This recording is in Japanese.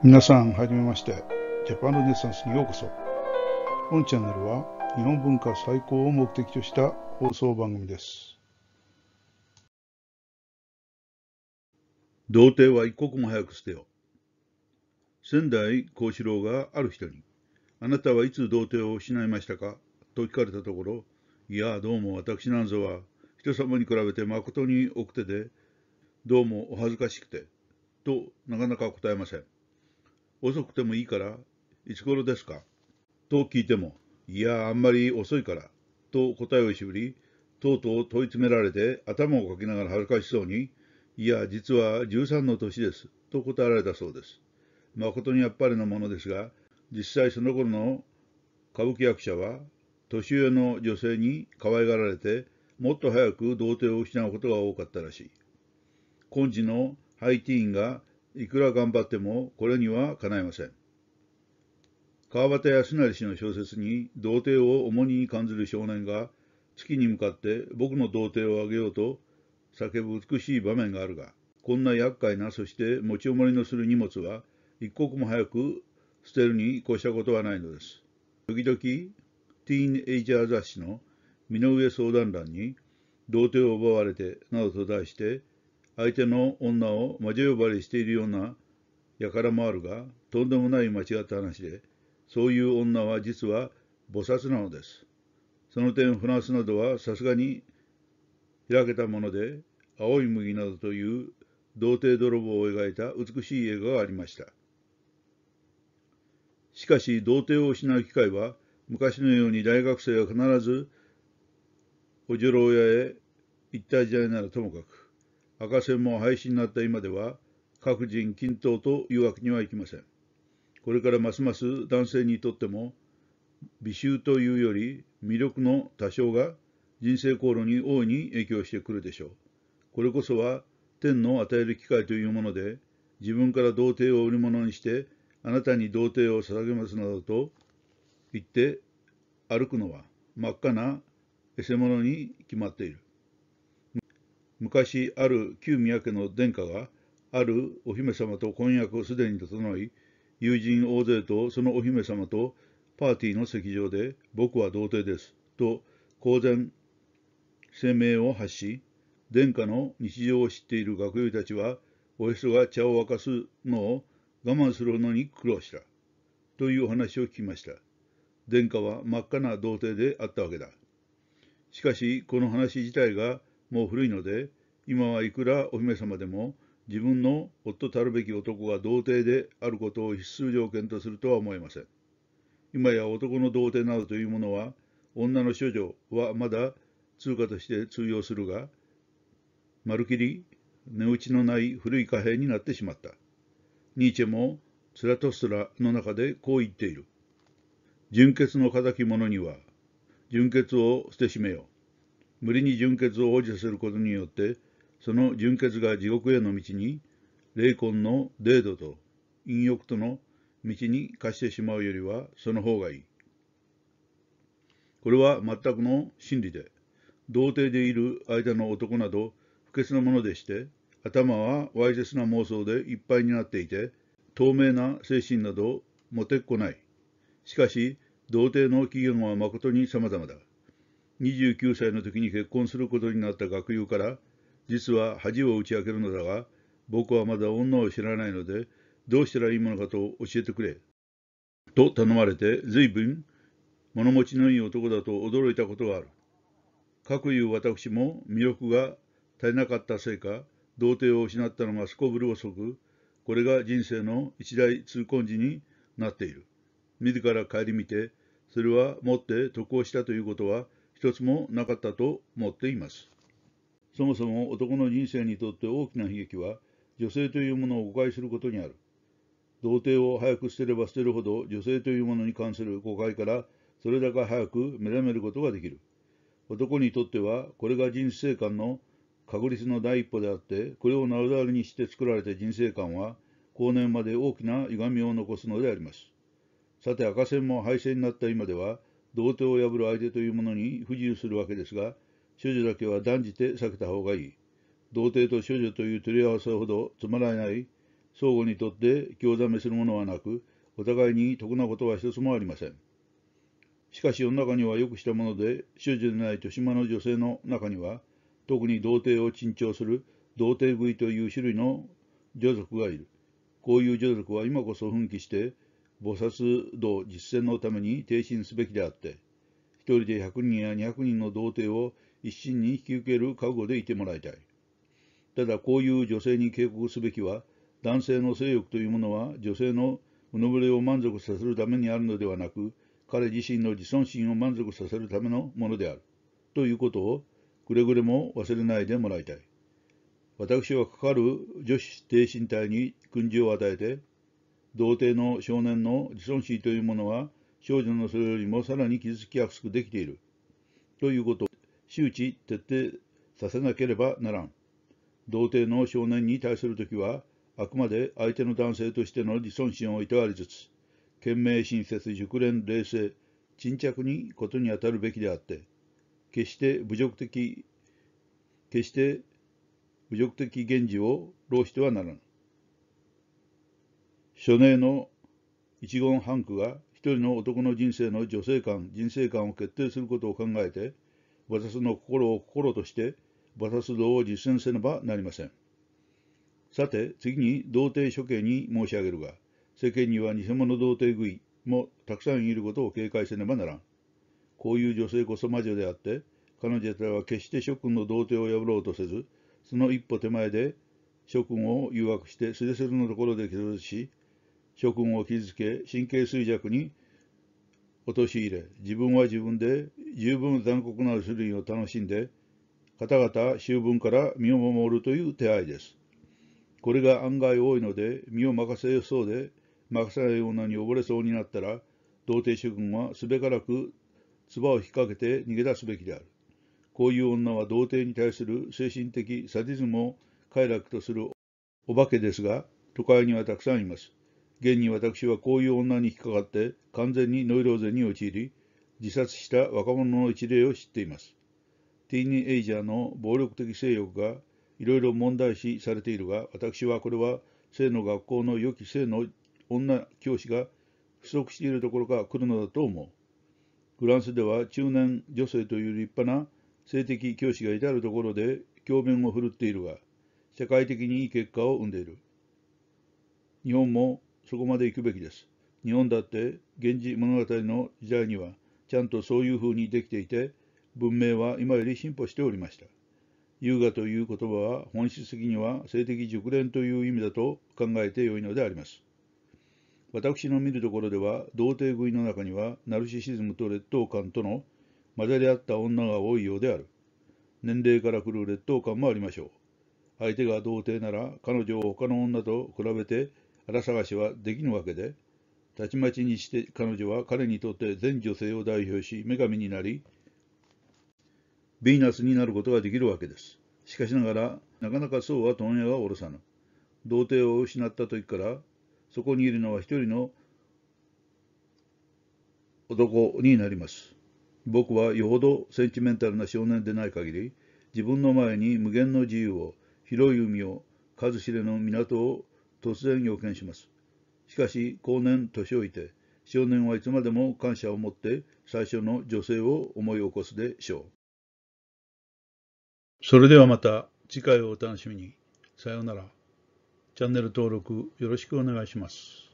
皆さん、はじめまして。ジャパンルネサンスにようこそ。本チャンネルは、日本文化再興を目的とした放送番組です。童貞は一刻も早く捨てよ。仙台幸四郎がある人に、あなたはいつ童貞を失いましたかと聞かれたところ、いや、どうも私なんぞは、人様に比べて誠に奥手で、どうもお恥ずかしくて、となかなか答えません。遅くてもいいから、いつ頃ですかと聞いても、いや、あんまり遅いから、と答えをぶり、とうとう問い詰められて頭をかきながら恥ずかしそうに、いや、実は13の年です、と答えられたそうです。誠にやっぱりのものですが、実際その頃の歌舞伎役者は、年上の女性に可愛がられて、もっと早く童貞を失うことが多かったらしい。今時のハイティーンがいくら頑張ってもこれにはかないません。川端康成氏の小説に童貞を重荷に感じる少年が月に向かって僕の童貞をあげようと叫ぶ美しい場面があるが、こんな厄介な、そして持ち重りのする荷物は一刻も早く捨てるに越したことはないのです。時々、ティーンエイジャー雑誌の身の上相談欄に、童貞を奪われてなどと題して相手の女を魔女呼ばれしているような輩もあるが、とんでもない間違った話で、そういう女は実は菩薩なのです。その点フランスなどはさすがに開けたもので、青い麦などという童貞泥棒を描いた美しい映画がありました。しかし、童貞を失う機会は、昔のように大学生は必ず、お女郎屋へ行った時代ならともかく、赤線も廃止になった今では、各人均等というわけにはいきません。これからますます男性にとっても、美醜というより魅力の多少が人生航路に大いに影響してくるでしょう。これこそは天の与える機会というもので、自分から童貞を売り物にして、あなたに童貞を捧げますなどと言って歩くのは真っ赤な偽物に決まっている。昔ある旧宮家の殿下があるお姫様と婚約をすでに整い友人大勢とそのお姫様とパーティーの席上で僕は童貞ですと公然声明を発し殿下の日常を知っている学友たちはおへそが茶を沸かすのを我慢するのに苦労したという話を聞きました殿下は真っ赤な童貞であったわけだしかしこの話自体がもう古いので、今はいくらお姫様でも、自分の夫たるべき男が童貞であることを必須条件とするとは思えません。今や男の童貞などというものは、女の処女はまだ通貨として通用するが、まるきり値打ちのない古い貨幣になってしまった。ニーチェもツラトスラの中でこう言っている。純血の仇者には、純血を捨てしめよ。無理に純血を保持することによってその純血が地獄への道に霊魂のデードと陰欲との道に貸してしまうよりはその方がいい。これは全くの真理で、童貞でいる間の男など不潔なものでして、頭はわいせつな妄想でいっぱいになっていて、透明な精神などもてっこない。しかし、童貞の起源は誠に様々だ。29歳の時に結婚することになった学友から、実は恥を打ち明けるのだが、僕はまだ女を知らないので、どうしたらいいものかと教えてくれ。と頼まれて、随分物持ちのいい男だと驚いたことがある。かくいう私も魅力が足りなかったせいか、童貞を失ったのがすこぶる遅く、これが人生の一大痛恨時になっている。自ら顧みて、それは持って得をしたということは一つもなかったと思っています。そもそも男の人生にとって大きな悲劇は、女性というものを誤解することにある。童貞を早く捨てれば捨てるほど、女性というものに関する誤解から、それだけ早く目覚めることができる。男にとっては、これが人生観の確立の第一歩であって、これをなるだるにして作られた人生観は、後年まで大きな歪みを残すのであります。さて赤線も廃線になった今では、童貞を破る相手というものに不自由するわけですが、処女だけは断じて避けた方がいい。童貞と処女という取り合わせほどつまらない、相互にとって興ざめするものはなく、お互いに得なことは一つもありません。しかし世の中にはよくしたもので、処女でない年間の女性の中には、特に童貞を珍重する童貞部位という種類の女族がいる。こういう女族は今こそ奮起して、菩薩道実践のために挺身すべきであって、一人で100人や200人の童貞を一身に引き受ける覚悟でいてもらいたい。ただこういう女性に警告すべきは、男性の性欲というものは女性のうのぼれを満足させるためにあるのではなく、彼自身の自尊心を満足させるためのものである。ということをくれぐれも忘れないでもらいたい。私はかかる女子挺身隊に訓示を与えて、童貞の少年の自尊心というものは少女のそれよりもさらに傷つきやすくできているということを周知徹底させなければならん童貞の少年に対する時はあくまで相手の男性としての自尊心をいたわりつつ懸命親切熟練冷静沈着にことにあたるべきであって決して侮辱的決して侮辱的現実を浪してはならぬ署年の一言半句が一人の男の人生の女性観、人生観を決定することを考えて、馬殺の心を心として、馬殺道を実践せねばなりません。さて、次に童貞処刑に申し上げるが、世間には偽物童貞食いもたくさんいることを警戒せねばならん。こういう女性こそ魔女であって、彼女たちは決して諸君の童貞を破ろうとせず、その一歩手前で諸君を誘惑してすれすれのところで気絶し、諸君を傷つけ、神経衰弱に陥れ、自分は自分で十分残酷なる種類を楽しんで、方々衆分から身を守るという手合いです。これが案外多いので、身を任せそうで、任せない女に溺れそうになったら、童貞諸君はすべからく唾を引っ掛けて逃げ出すべきである。こういう女は童貞に対する精神的サディズムを快楽とするお化けですが、都会にはたくさんいます。現に私はこういう女に引っかかって完全にノイローゼに陥り、自殺した若者の一例を知っています。ティーニエイジャーの暴力的性欲がいろいろ問題視されているが、私はこれは性の学校の良き性の女教師が不足しているところから来るのだと思う。フランスでは中年女性という立派な性的教師が至るところで教鞭を振るっているが、社会的にいい結果を生んでいる。日本もそこまで行くべきです。日本だって源氏物語の時代にはちゃんとそういう風にできていて文明は今より進歩しておりました。優雅という言葉は本質的には性的熟練という意味だと考えてよいのであります。私の見るところでは童貞食いの中にはナルシシズムと劣等感との混ざり合った女が多いようである。年齢からくる劣等感もありましょう。相手が童貞なら彼女を他の女と比べて腹探しはできぬわけで、たちまちにして彼女は彼にとって全女性を代表し、女神になり、ヴィーナスになることができるわけです。しかしながら、なかなかそうは問屋は下ろさぬ。童貞を失った時から、そこにいるのは一人の男になります。僕はよほどセンチメンタルな少年でない限り、自分の前に無限の自由を、広い海を、数知れの港を突然要件します。しかし、後年年老いて、少年はいつまでも感謝を持って最初の女性を思い起こすでしょう。それではまた次回をお楽しみに。さようなら。チャンネル登録よろしくお願いします。